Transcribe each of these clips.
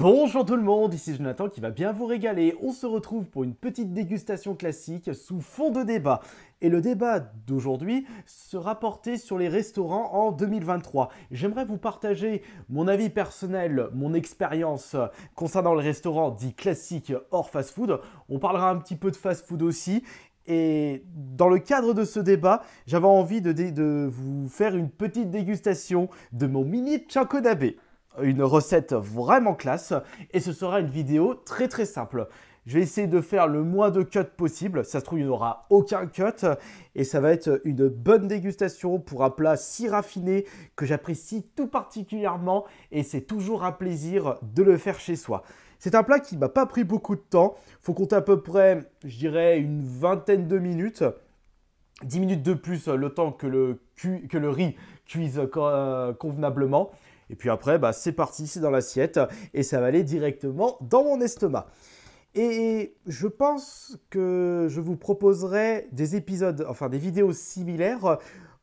Bonjour tout le monde, ici Jonathan qui va bien vous régaler. On se retrouve pour une petite dégustation classique sous fond de débat. Et le débat d'aujourd'hui sera porté sur les restaurants en 2023. J'aimerais vous partager mon avis personnel, mon expérience concernant le restaurant dit classique hors fast-food. On parlera un petit peu de fast-food aussi. Et dans le cadre de ce débat, j'avais envie de, vous faire une petite dégustation de mon mini d'abbé une recette vraiment classe et ce sera une vidéo très très simple. Je vais essayer de faire le moins de cuts possible. Ça se trouve, il n'y aura aucun cut. Et ça va être une bonne dégustation pour un plat si raffiné que j'apprécie tout particulièrement. Et c'est toujours un plaisir de le faire chez soi. C'est un plat qui m'a pas pris beaucoup de temps. Faut compter à peu près, je dirais, une vingtaine de minutes. 10 minutes de plus le temps que que le riz cuise euh, convenablement. Et puis après, bah, c'est parti, c'est dans l'assiette et ça va aller directement dans mon estomac. Et je pense que je vous proposerai des épisodes, enfin des vidéos similaires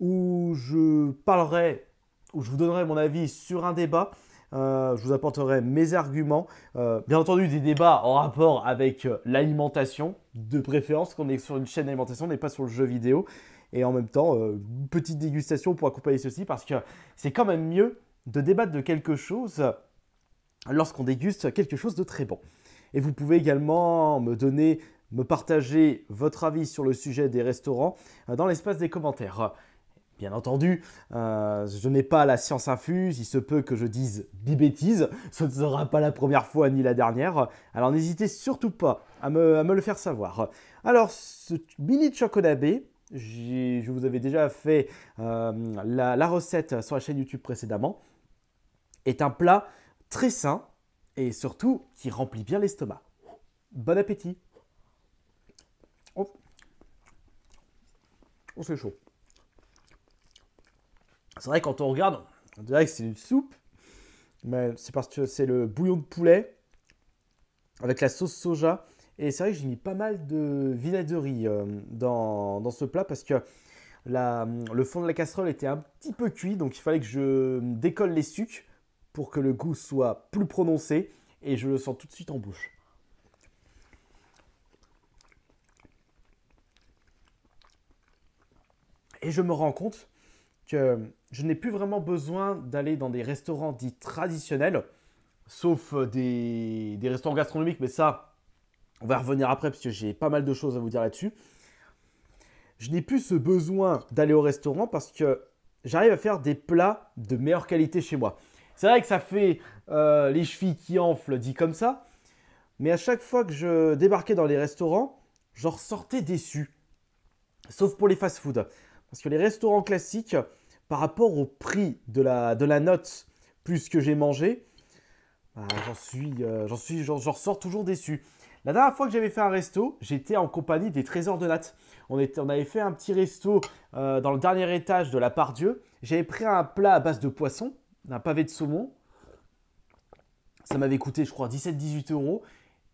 où je parlerai, où je vous donnerai mon avis sur un débat. Euh, je vous apporterai mes arguments. Euh, bien entendu, des débats en rapport avec euh, l'alimentation, de préférence, qu'on est sur une chaîne d'alimentation, on n'est pas sur le jeu vidéo. Et en même temps, petite dégustation pour accompagner ceci, parce que c'est quand même mieux de débattre de quelque chose lorsqu'on déguste quelque chose de très bon. Et vous pouvez également me donner, me partager votre avis sur le sujet des restaurants euh, dans l'espace des commentaires. Bien entendu, euh, je n'ai pas la science infuse, il se peut que je dise des bêtises, ce ne sera pas la première fois ni la dernière, alors n'hésitez surtout pas à me, le faire savoir. Alors, ce mini chocolat je vous avais déjà fait euh, la recette sur la chaîne YouTube précédemment, est un plat très sain et surtout qui remplit bien l'estomac. Bon appétit Oh, oh c'est chaud. C'est vrai, quand on regarde, on dirait que c'est une soupe, mais c'est parce que c'est le bouillon de poulet avec la sauce soja. Et c'est vrai que j'ai mis pas mal de vinaigrerie euh, dans, dans, ce plat parce que le fond de la casserole était un petit peu cuit, donc il fallait que je décolle les sucs pour que le goût soit plus prononcé et je le sens tout de suite en bouche. Et je me rends compte que je n'ai plus vraiment besoin d'aller dans des restaurants dits traditionnels, sauf euh, des, restaurants gastronomiques, mais ça, on va revenir après parce que j'ai pas mal de choses à vous dire là-dessus. Je n'ai plus ce besoin d'aller au restaurant parce que j'arrive à faire des plats de meilleure qualité chez moi. C'est vrai que ça fait euh, les chevilles qui enflent, dit comme ça. Mais à chaque fois que je débarquais dans les restaurants, j'en sortais déçu. Sauf pour les fast-foods. Parce que les restaurants classiques, par rapport au prix de la, note plus que j'ai mangé, bah, euh, j'en suis, j'en suis, j'en ressors toujours déçu. La dernière fois que j'avais fait un resto, j'étais en compagnie des Trésors de nattes. On, était, on avait fait un petit resto euh, dans le dernier étage de la Part Dieu. J'avais pris un plat à base de poisson d'un pavé de saumon. Ça m'avait coûté, je crois, 17-18 euros.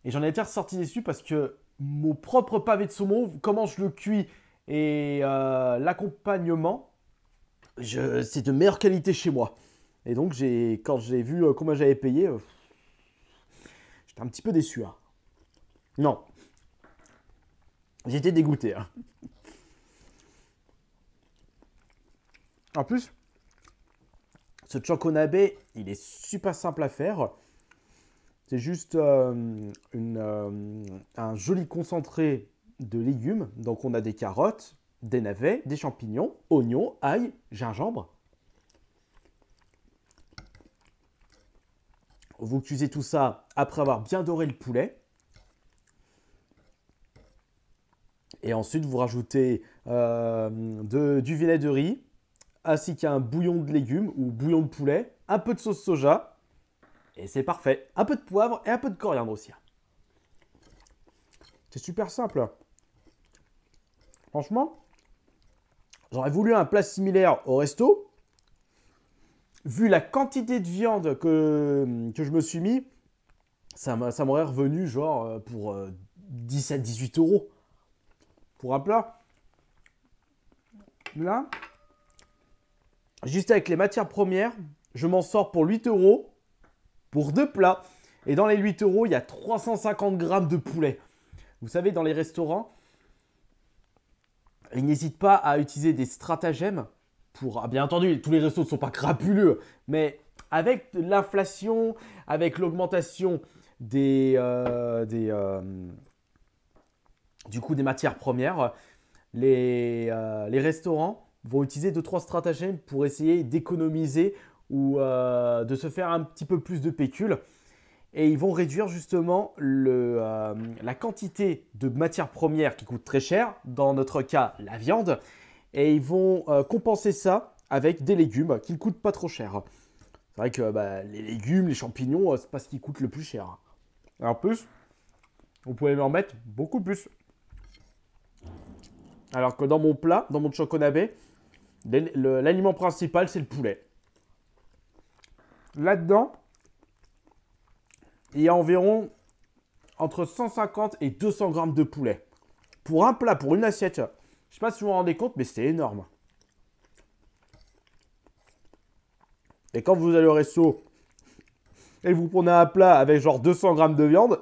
Et j'en étais ressorti déçu parce que mon propre pavé de saumon, comment je le cuis et euh, l'accompagnement, c'est de meilleure qualité chez moi. Et donc, quand j'ai vu euh, combien j'avais payé, euh, j'étais un petit peu déçu. Hein. Non. J'étais dégoûté. Hein. En plus, ce Choconabe, il est super simple à faire. C'est juste euh, euh, un joli concentré de légumes. Donc on a des carottes, des navets, des champignons, oignons, ail, gingembre. Vous cuisez tout ça après avoir bien doré le poulet. Et ensuite, vous rajoutez euh, du vinaigre de riz, ainsi qu'un bouillon de légumes ou bouillon de poulet, un peu de sauce soja, et c'est parfait. Un peu de poivre et un peu de coriandre aussi. C'est super simple. Franchement, j'aurais voulu un plat similaire au resto. Vu la quantité de viande que, que je me suis mis, ça m'aurait revenu genre euh, pour 17-18 euh, euros pour un plat. Là, juste avec les matières premières, je m'en sors pour 8 euros pour deux plats. Et dans les 8 euros, il y a 350 grammes de poulet. Vous savez, dans les restaurants, ils n'hésitent pas à utiliser des stratagèmes pour. Ah, bien entendu, tous les restaurants ne sont pas crapuleux, mais avec l'inflation, avec l'augmentation des, euh, euh, du coup, des matières premières, les euh, restaurants vont utiliser 2-3 stratagèmes pour essayer d'économiser ou euh, de se faire un petit peu plus de pécule. Et ils vont réduire justement le, euh, la quantité de matières premières qui coûte très cher, dans notre cas la viande, et ils vont euh, compenser ça avec des légumes qui ne coûtent pas trop cher. C'est vrai que bah, les légumes, les champignons, c'est pas ce qui coûte le plus cher. en plus, vous pouvez en mettre beaucoup plus. Alors que dans mon plat, dans mon choconabé, L'aliment principal, c'est le poulet. Là-dedans, il y a environ entre 150 et 200 grammes de poulet. Pour un plat, pour une assiette. Je ne sais pas si vous vous rendez compte, mais c'est énorme. Et quand vous allez au resto et vous prenez un plat avec genre 200 grammes de viande,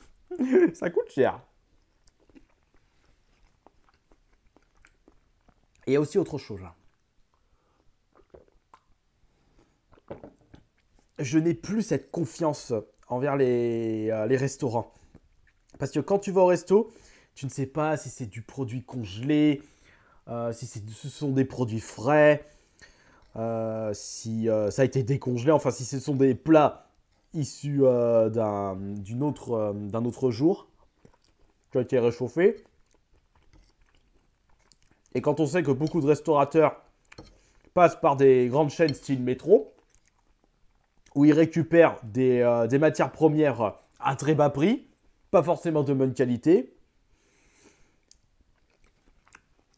ça coûte cher. il y a aussi autre chose. Hein. Je n'ai plus cette confiance envers euh, les, restaurants. Parce que quand tu vas au resto, tu ne sais pas si c'est du produit congelé, euh, si ce sont des produits frais, euh, si ça a été décongelé, enfin si ce sont des plats issus d'un autre, autre jour qui a été réchauffé. Et quand on sait que beaucoup de restaurateurs passent par des grandes chaînes style métro, où ils récupèrent euh, des, matières premières à très bas prix, pas forcément de bonne qualité.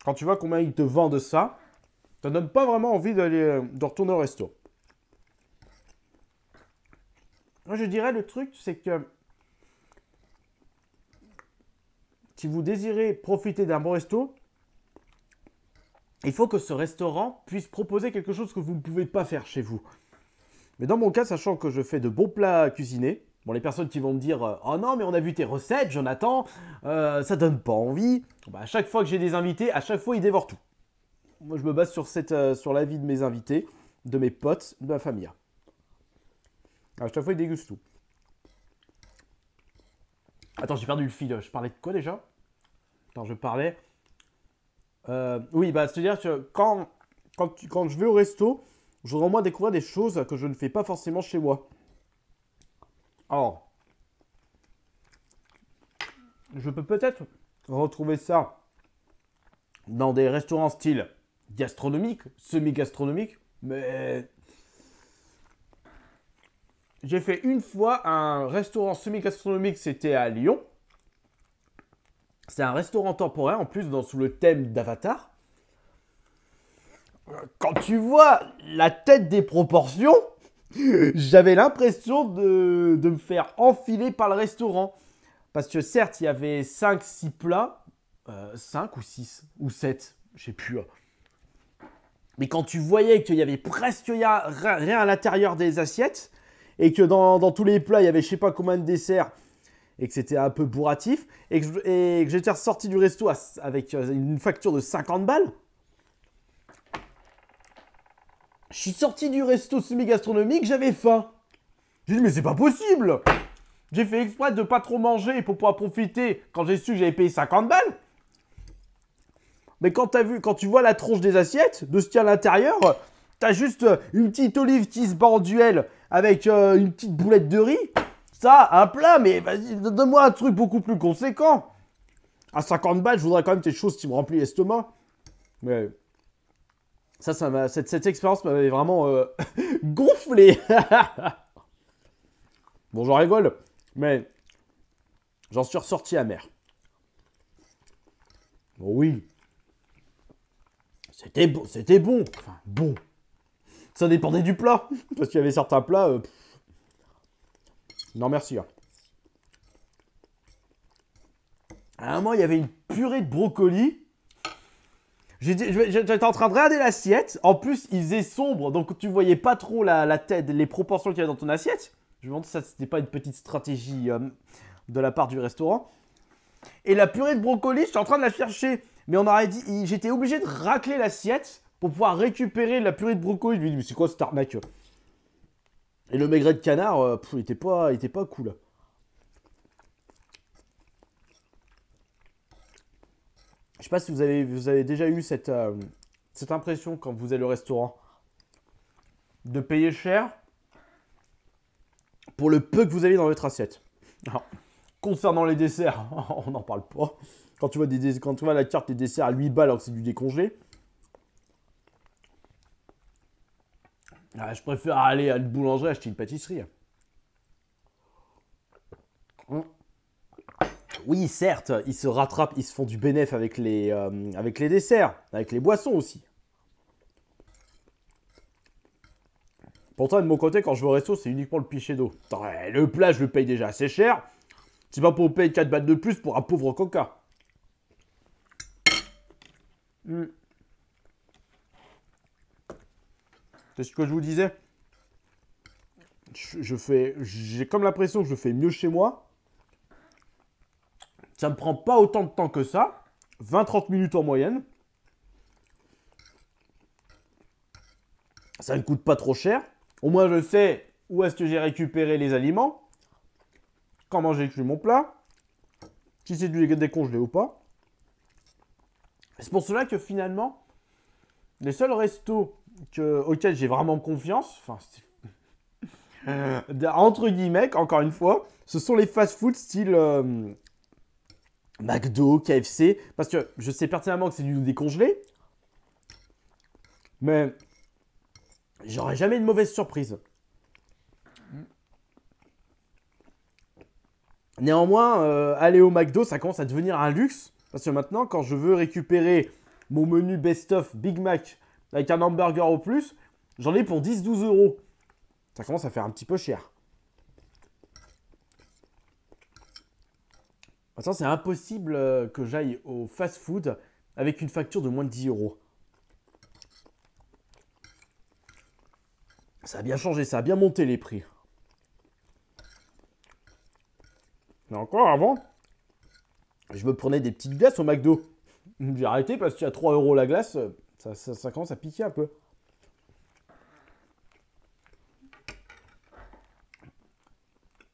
Quand tu vois combien ils te vendent ça, ça donne pas vraiment envie d'aller euh, de retourner au resto. Moi, je dirais le truc, c'est que si vous désirez profiter d'un bon resto, il faut que ce restaurant puisse proposer quelque chose que vous ne pouvez pas faire chez vous. Mais dans mon cas, sachant que je fais de bons plats à cuisiner, bon, les personnes qui vont me dire euh, Oh non, mais on a vu tes recettes, Jonathan, attends euh, », ça donne pas envie. Bah, à chaque fois que j'ai des invités, à chaque fois, ils dévorent tout. Moi, je me base sur, euh, sur l'avis de mes invités, de mes potes, de ma famille. À chaque fois, ils dégustent tout. Attends, j'ai perdu le fil. Je parlais de quoi déjà Attends, je parlais euh, oui, bah, c'est-à-dire que quand, quand, quand, je vais au resto, je voudrais au moins découvrir des choses que je ne fais pas forcément chez moi. Or, je peux peut-être retrouver ça dans des restaurants style gastronomique, semi-gastronomique, mais j'ai fait une fois un restaurant semi-gastronomique, c'était à Lyon. C'est un restaurant temporaire, en plus, dans, sous le thème d'Avatar. Quand tu vois la tête des proportions, j'avais l'impression de, me faire enfiler par le restaurant. Parce que certes, il y avait 5-6 plats, 5 euh, ou 6 ou 7, je sais plus. Hein. Mais quand tu voyais qu'il y avait presque rien à l'intérieur des assiettes, et que dans, tous les plats, il y avait je sais pas combien de desserts, et que c'était un peu bourratif, et que, j'étais ressorti du resto avec euh, une facture de 50 balles, je suis sorti du resto semi-gastronomique, j'avais faim. J'ai dit, mais c'est pas possible J'ai fait exprès de pas trop manger pour pouvoir profiter quand j'ai su que j'avais payé 50 balles. Mais quand, as vu, quand tu vois la tronche des assiettes, de ce qu'il y a à l'intérieur, t'as juste euh, une petite olive qui se duel avec euh, une petite boulette de riz. Ça, un plat, mais vas-y, donne-moi un truc beaucoup plus conséquent. À 50 balles, je voudrais quand même quelque chose qui me remplit l'estomac. Mais ça, ça m'a, cette, expérience m'avait vraiment euh, gonflé. bon, j'en rigole, mais j'en suis ressorti amer. Bon, oh oui, c'était bon, c'était bon. Enfin, bon. Ça dépendait du plat. Parce qu'il y avait certains plats, euh, non, merci. Hein. À un moment, il y avait une purée de brocoli. J'étais en train de regarder l'assiette. En plus, il faisait sombre, donc tu voyais pas trop la, tête, les proportions qu'il y avait dans ton assiette. Je me demande si ça, c'était pas une petite stratégie euh, de la part du restaurant. Et la purée de brocoli, j'étais en train de la chercher. Mais on aurait dit, j'étais obligé de racler l'assiette pour pouvoir récupérer la purée de brocoli. Je lui dis, mais c'est quoi ce et le maigret de canard, euh, il, était pas, il était pas cool. Je sais pas si vous avez, vous avez déjà eu cette, euh, cette impression quand vous allez au restaurant de payer cher pour le peu que vous avez dans votre assiette. concernant les desserts, on n'en parle pas. Quand tu, vois des, quand tu vois la carte des desserts à 8 balles alors que c'est du décongelé. Ah, je préfère aller à une boulangerie acheter une pâtisserie. Mmh. Oui, certes, ils se rattrapent, ils se font du bénéf avec les, euh, avec les desserts, avec les boissons aussi. Pourtant, de mon côté, quand je vais au resto, c'est uniquement le pichet d'eau. Eh, le plat, je le paye déjà assez cher. C'est pas pour payer 4 balles de plus pour un pauvre coca. Mmh. C'est ce que je vous disais. Je, fais, j'ai comme l'impression que je fais mieux chez moi. Ça me prend pas autant de temps que ça. 20-30 minutes en moyenne. Ça ne coûte pas trop cher. Au moins, je sais où est-ce que j'ai récupéré les aliments. Comment j'ai cru mon plat. Si c'est du décongelé ou pas. C'est pour cela que finalement, les seuls restos auquel j'ai vraiment confiance, euh, entre guillemets, encore une fois, ce sont les fast foods style euh, McDo, KFC, parce que je sais pertinemment que c'est du décongelé, mais j'aurais jamais une mauvaise surprise. Néanmoins, euh, aller au McDo, ça commence à devenir un luxe, parce que maintenant, quand je veux récupérer mon menu best-of Big Mac, avec un hamburger au plus, j'en ai pour 10-12 euros. Ça commence à faire un petit peu cher. Attends, c'est impossible euh, que j'aille au fast-food avec une facture de moins de 10 euros. Ça a bien changé, ça a bien monté les prix. Mais encore avant, je me prenais des petites glaces au McDo. J'ai arrêté parce a 3 euros la glace, euh, ça, commence à piquer un peu.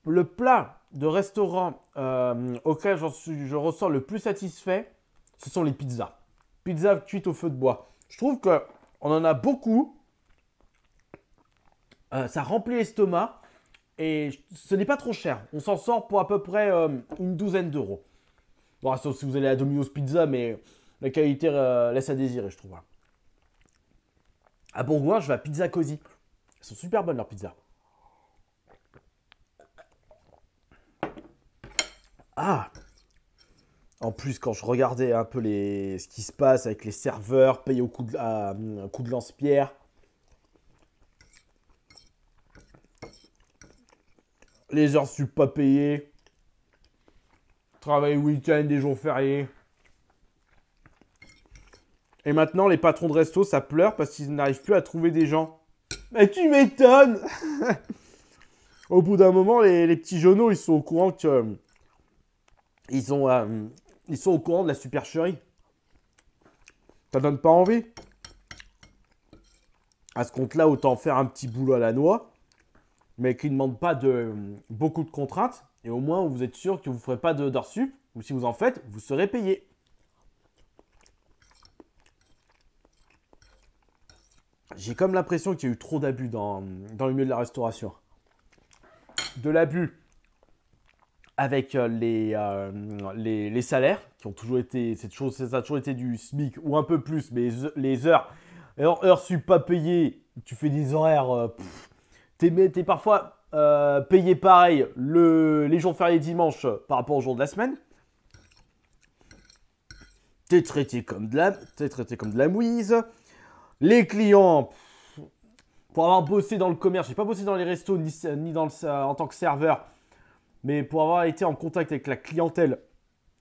Le plat de restaurant euh, auquel je ressens le plus satisfait, ce sont les pizzas. Pizzas cuites au feu de bois. Je trouve que on en a beaucoup. Euh, ça remplit l'estomac et ce n'est pas trop cher. On s'en sort pour à peu près euh, une douzaine d'euros. Bon, sauf si vous allez à Domino's Pizza, mais la qualité laisse à désirer, je trouve. Hein. À Bourgoin, je vais à Pizza Cozy. Elles sont super bonnes leurs pizzas. Ah en plus, quand je regardais un peu les... ce qui se passe avec les serveurs payés au coup de, coup de lance-pierre, les heures sont pas payées, travail week-end, des jours fériés. Et maintenant, les patrons de resto, ça pleure parce qu'ils n'arrivent plus à trouver des gens. Mais tu m'étonnes Au bout d'un moment, les, petits genoux, ils sont au courant que. Euh, ils, ont, euh, ils sont au courant de la supercherie. Ça donne pas envie. À ce compte-là, autant faire un petit boulot à la noix, mais qui ne demande pas de, beaucoup de contraintes. Et au moins, vous êtes sûr que vous ne ferez pas d'heures sup, ou si vous en faites, vous serez payé. j'ai comme l'impression qu'il y a eu trop d'abus dans, le milieu de la restauration. De l'abus avec euh, euh, les, les, salaires, qui ont toujours été, cette chose, ça a toujours été du SMIC ou un peu plus, mais les heures, heures, heures sub pas payées, tu fais des horaires, euh, t'es es parfois payé pareil les jours fériés dimanche par rapport aux jours de la semaine. T'es traité traité comme de la mouise. Les clients, pour avoir bossé dans le commerce, j'ai pas bossé dans les restos ni, dans en tant que serveur, mais pour avoir été en contact avec la clientèle,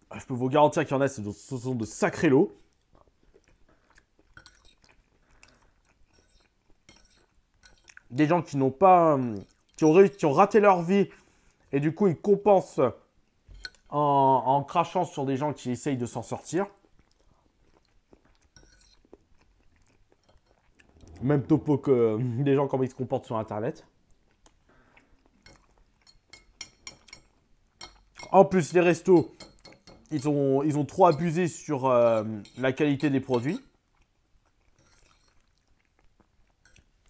ah, je peux vous garantir qu'il y en a, ce sont de sacrés lots. Des gens qui n'ont pas, hum, qui ont, raté leur vie et du coup ils compensent en crachant sur des gens qui essayent de s'en sortir. Même topo que les gens, comment ils se comportent sur Internet. En plus, les restos, ils ont, ils ont trop abusé sur euh, la qualité des produits.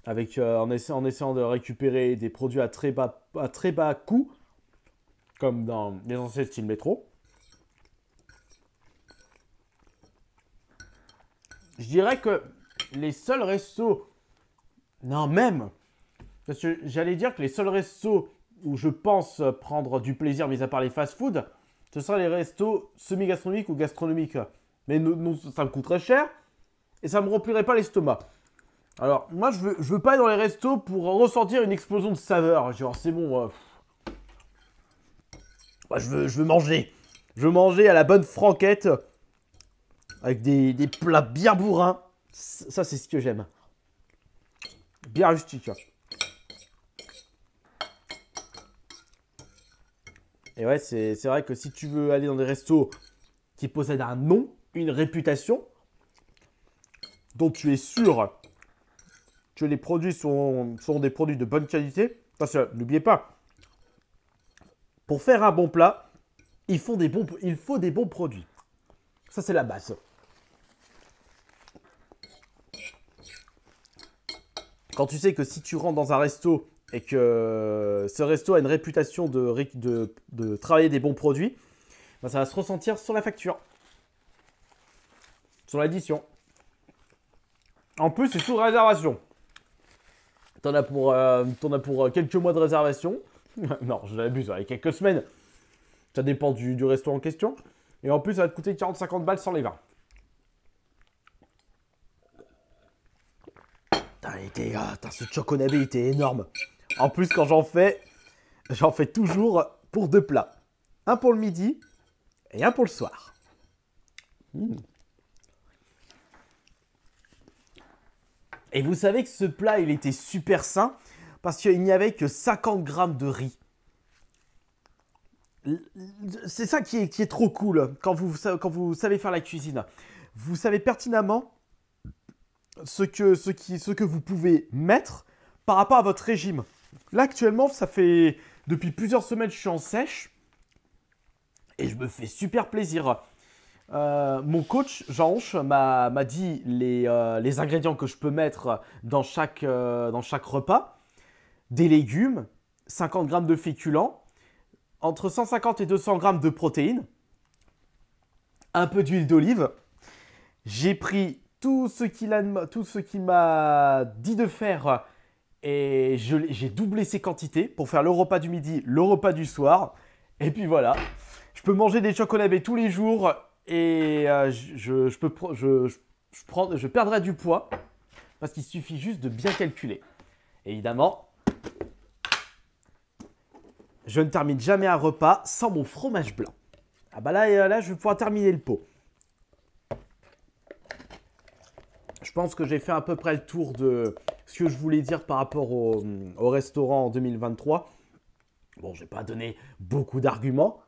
Avec, euh, en, essayant de récupérer des produits à très bas, à très bas coût, comme dans les anciens styles métro. Je dirais que les seuls restos. Non, même. Parce que j'allais dire que les seuls restos où je pense prendre du plaisir, mis à part les fast-food, ce sera les restos semi-gastronomiques ou gastronomiques. Mais non, ça me coûterait cher et ça ne me remplirait pas l'estomac. Alors, moi, je veux, veux pas aller dans les restos pour ressentir une explosion de saveur. Genre, c'est bon. Euh, bah, je, veux, je veux manger. Je veux manger à la bonne franquette. Avec des, des plats bien bourrins. Ça, c'est ce que j'aime. Bien rustique. Et ouais, c'est vrai que si tu veux aller dans des restos qui possèdent un nom, une réputation, dont tu es sûr que les produits sont, sont des produits de bonne qualité, parce que n'oubliez pas, pour faire un bon plat, des il faut des bons produits. Ça, c'est la base. quand tu sais que si tu rentres dans un resto et que ce resto a une réputation de, travailler des bons produits, ben, ça va se ressentir sur la facture, sur l'addition. En plus, c'est sous réservation. T'en as pour, euh, as pour euh, quelques mois de réservation. non, je l'abuse, avec quelques semaines. Ça dépend du, du resto en question. Et en plus, ça va te coûter 40-50 balles sans les vins. était. ce choconabe, était énorme. En plus, quand j'en fais, j'en fais toujours pour deux plats. Un pour le midi et un pour le soir. Hmm. Et vous savez que ce plat, il était super sain parce qu'il n'y avait que 50 grammes de riz. C'est ça qui est, trop cool quand vous savez faire la cuisine. Vous savez pertinemment ce que, ce, qui, ce que vous pouvez mettre par rapport à votre régime. Là, actuellement, ça fait depuis plusieurs semaines, je suis en sèche et je me fais super plaisir. Euh, mon coach, Jean Honche, m'a dit les, euh, les, ingrédients que je peux mettre dans chaque, euh, dans chaque repas. Des légumes, 50 grammes de féculents, entre 150 et 200 grammes de protéines, un peu d'huile d'olive. J'ai pris tout ce qu'il tout ce m'a dit de faire et j'ai doublé ses quantités pour faire le repas du midi, le repas du soir. Et puis voilà, je peux manger des chocolats tous les jours et euh, je, peux, je, je perdrai du poids parce qu'il suffit juste de bien calculer. évidemment, je ne termine jamais un repas sans mon fromage blanc. Ah bah là, euh, là je vais pouvoir terminer le pot. je pense que j'ai fait à peu près le tour de ce que je voulais dire par rapport au, restaurant en 2023. Bon, j'ai pas donné beaucoup d'arguments.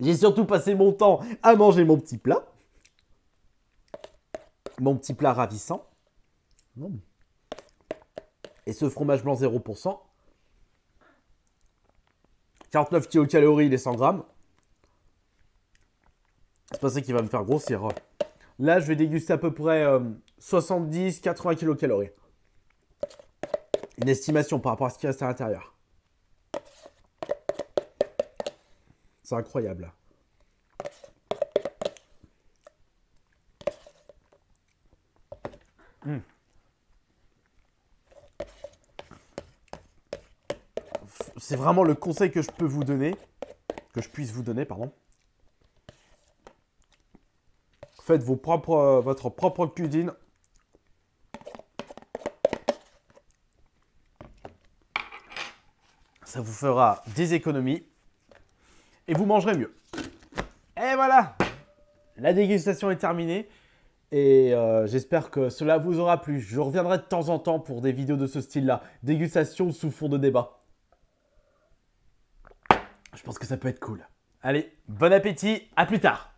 J'ai surtout passé mon temps à manger mon petit plat. Mon petit plat ravissant. Mmh. Et ce fromage blanc 0%. 49 il est 100 grammes. C'est pas ça qui va me faire grossir. Hein. Là, je vais déguster à peu près 70-80 euh, kilocalories. Une estimation par rapport à ce qui reste à l'intérieur. C'est incroyable. Hum. C'est vraiment le conseil que je peux vous donner, que je puisse vous donner, pardon. Faites vos propres, euh, votre propre cuisine. Ça vous fera des économies et vous mangerez mieux. Et voilà, la dégustation est terminée. Et euh, j'espère que cela vous aura plu. Je reviendrai de temps en temps pour des vidéos de ce style-là. Dégustation sous fond de débat. Je pense que ça peut être cool. Allez, bon appétit, à plus tard